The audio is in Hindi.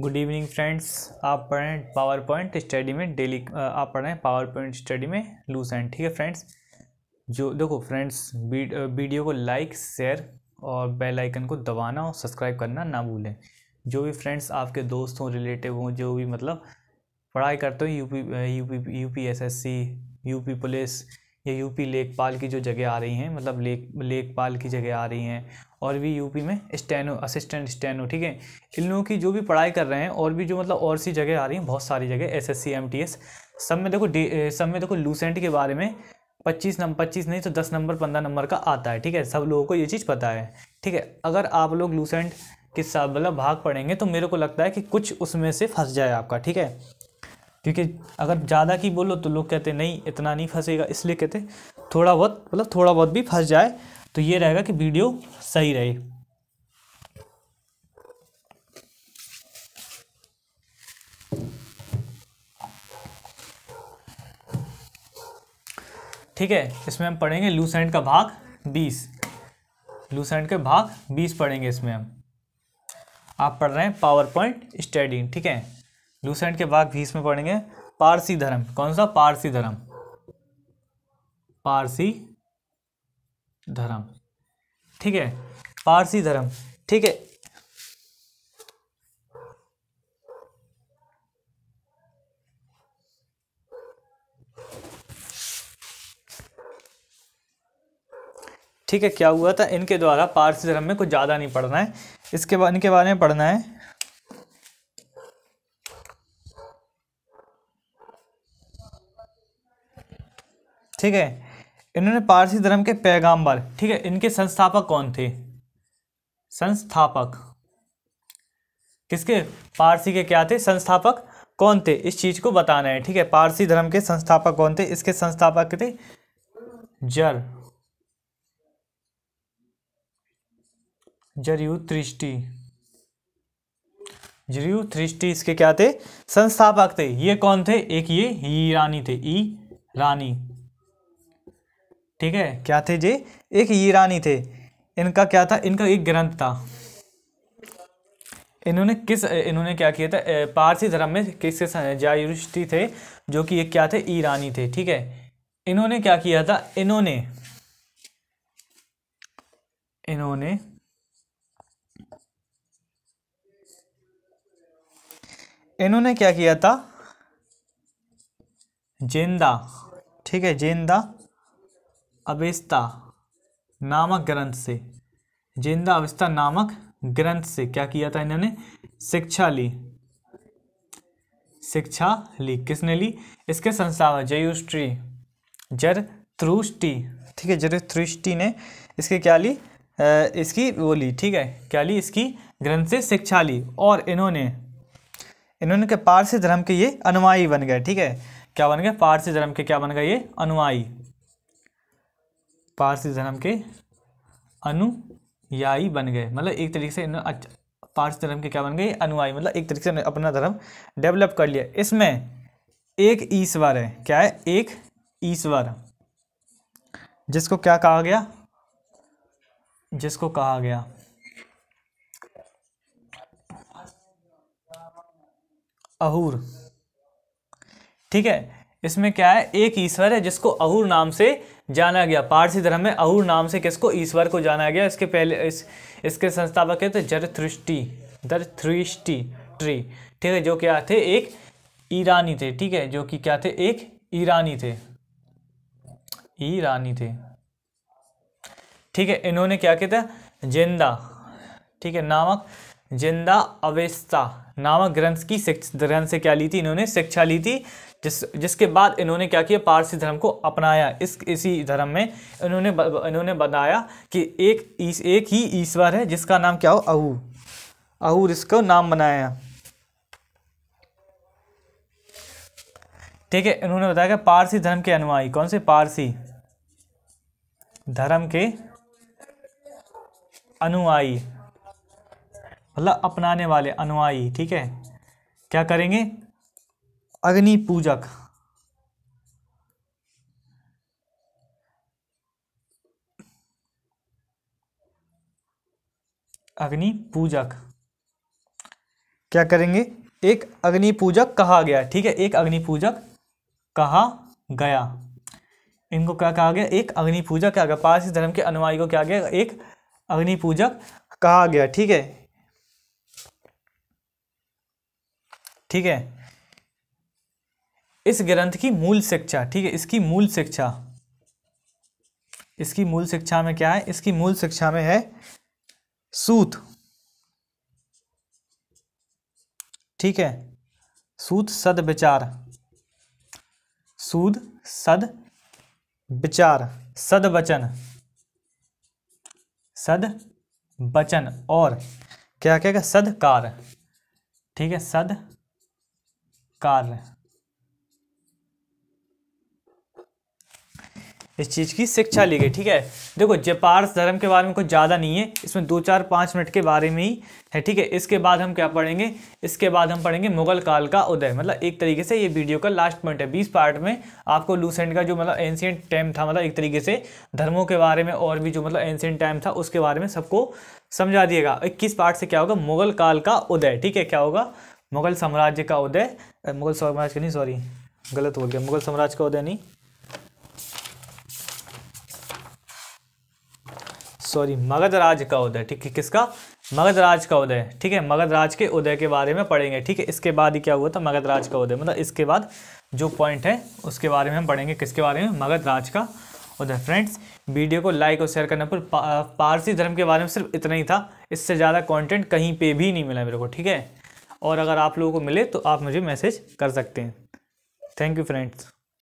गुड इवनिंग फ्रेंड्स आप पढ़ रहे हैं पावर पॉइंट स्टडी में डेली आप पढ़ रहे हैं पावर पॉइंट स्टडी में लूज एंड ठीक है फ्रेंड्स जो देखो फ्रेंड्स वीडियो को लाइक शेयर और बेल आइकन को दबाना और सब्सक्राइब करना ना भूलें जो भी फ्रेंड्स आपके दोस्त हों रिलेटिव हों जो भी मतलब पढ़ाई करते हो U U U P P P S S C U P police या यूपी लेखपाल की जो जगह आ रही हैं मतलब लेख लेखपाल की जगह आ रही हैं और भी यूपी में स्टेनो असिस्टेंट स्टेनो ठीक है इन लोगों की जो भी पढ़ाई कर रहे हैं और भी जो मतलब और सी जगह आ रही हैं बहुत सारी जगह S S C M T S सब में देखो सब में देखो लूसेंट के बारे में पच्चीस नंबर पच्चीस नहीं तो दस नंबर पंद्रह नंबर का आता है ठीक है सब लोगों को ये चीज़ पता है ठीक है अगर आप लोग लूसेंट के साथ मतलब भाग पड़ेंगे तो मेरे को लगता है कि कुछ उसमें से फंस जाए आपका ठीक है क्योंकि अगर ज़्यादा की बोलो तो लोग कहते नहीं इतना नहीं फंसेगा इसलिए कहते थोड़ा बहुत मतलब थोड़ा बहुत भी फंस जाए तो ये रहेगा कि वीडियो सही रहे ठीक है इसमें हम पढ़ेंगे लूसेंट का भाग बीस लूसेंट के भाग बीस पढ़ेंगे इसमें हम आप पढ़ रहे हैं पावर पॉइंट स्टडी ठीक है लूसेंट के बाद भी इसमें पढ़ेंगे पारसी धर्म कौन सा पारसी धर्म पारसी धर्म ठीक है पारसी धर्म ठीक है ठीक है क्या हुआ था इनके द्वारा पारसी धर्म में कुछ ज़्यादा नहीं पढ़ना है इसके बाद इनके बारे में पढ़ना है ठीक है इन्होंने पारसी धर्म के पैगाम्बर ठीक है इनके संस्थापक कौन थे संस्थापक किसके पारसी के क्या थे संस्थापक कौन थे इस चीज को बताना है ठीक है पारसी धर्म के संस्थापक कौन थे इसके संस्थापक थे जर जरयू त्रिष्टि जरयू त्रिष्टि इसके क्या थे संस्थापक थे ये कौन थे एक ये ईरानी थे ई रानी ठीक है क्या थे जी एक ईरानी थे इनका क्या था इनका एक ग्रंथ था इन्होंने किस इन्होंने क्या किया था पारसी धर्म में किस जायुष्टि थे जो कि ये क्या थे ईरानी थे ठीक है इन्होंने क्या किया था इन्होंने इन्होंने इन्होंने क्या किया था जिंदा ठीक है जिंदा अवेस्ता नामक ग्रंथ से जिंदा अवेस्ता नामक ग्रंथ से क्या किया था इन्होंने शिक्षा ली शिक्षा ली किसने ली इसके संस्थापक जयुष्ट्री जर त्रुष्टि ठीक है जर थ्रुष्टी ने इसके क्या ली इसकी वो ली ठीक है क्या ली इसकी ग्रंथ से शिक्षा ली और इन्होंने इन्होंने के पारसी धर्म के ये अनुयायी बन गए ठीक है क्या बन गए पारसी धर्म के क्या बन गए ये अनुयायी पारसी धर्म के अनुयायी बन गए मतलब एक तरीके से पारसी धर्म के क्या बन गए अनुयायी मतलब एक तरीके से अपना धर्म डेवलप कर लिया इसमें एक ईश्वर है क्या है एक ईश्वर जिसको क्या कहा गया जिसको कहा गया अहूर ठीक है इसमें क्या है एक ईश्वर है जिसको अहूर नाम से जाना गया पारसी धर्म में अहूर नाम से किसको ईश्वर को जाना गया इसके पहले इस इसके संस्थापक है तो जरथ्रिष्टि दरथ्रिष्टि ट्री ठीक है जो क्या थे एक ईरानी थे ठीक है जो कि क्या थे एक ईरानी थे ईरानी थे ठीक है इन्होंने क्या किया था जिंदा ठीक है नामक जिंदा अवेस्ता नामक ग्रंथ की ग्रंथ से क्या ली थी इन्होंने शिक्षा ली थी जिस जिसके बाद इन्होंने क्या किया पारसी धर्म को अपनाया इस इसी धर्म में इन्होंने इन्होंने बताया कि एक इस, एक ही ईश्वर है जिसका नाम क्या हो अहू अहू इसको नाम बनाया ठीक है इन्होंने बताया कि पारसी धर्म के अनुयायी कौन से पारसी धर्म के अनुयायी मतलब अपनाने वाले अनुयायी ठीक है क्या करेंगे अग्नि पूजक अग्नि पूजक क्या करेंगे एक अग्नि पूजक कहा गया ठीक है एक अग्नि पूजक कहा गया इनको क्या कहा गया एक अग्नि पूजक क्या गया पारसी धर्म के अनुयायी को क्या गया एक अग्नि पूजक कहा गया ठीक है ठीक है इस ग्रंथ की मूल शिक्षा ठीक है इसकी मूल शिक्षा इसकी मूल शिक्षा में क्या है इसकी मूल शिक्षा में है सूत ठीक है सूत सद विचार सूद सद विचार सद वचन सद वचन और क्या कहेगा सदकार ठीक है सद कार्य इस चीज की शिक्षा ली गई ठीक है देखो जपारस धर्म के बारे में कुछ ज़्यादा नहीं है इसमें दो चार पांच मिनट के बारे में ही है ठीक है इसके बाद हम क्या पढ़ेंगे इसके बाद हम पढ़ेंगे मुगल काल का उदय मतलब एक तरीके से ये वीडियो का लास्ट पॉइंट है बीस पार्ट में आपको लूसेंट का जो मतलब एंशियंट टाइम था मतलब एक तरीके से धर्मों के बारे में और भी जो मतलब एंशियंट टाइम था उसके बारे में सबको समझा दिएगा इक्कीस पार्ट से क्या होगा मुगल काल का उदय ठीक है क्या होगा मुगल साम्राज्य का उदय मुगल साम्राज्य नहीं सॉरी गलत हो गया मुगल साम्राज्य का उदय नहीं सॉरी मगध राज का उदय ठीक है किसका मगध राज का उदय ठीक है मगध राज के उदय के बारे में पढ़ेंगे ठीक है इसके बाद ही क्या हुआ था मगध राज का उदय मतलब इसके बाद जो पॉइंट है उसके बारे में हम पढ़ेंगे किसके बारे में मगध राज का उदय फ्रेंड्स वीडियो को लाइक और शेयर करना पर पारसी धर्म के बारे में सिर्फ इतना ही था इससे ज़्यादा कॉन्टेंट कहीं पर भी नहीं मिला मेरे को ठीक है और अगर आप लोगों को मिले तो आप मुझे मैसेज कर सकते हैं थैंक यू फ्रेंड्स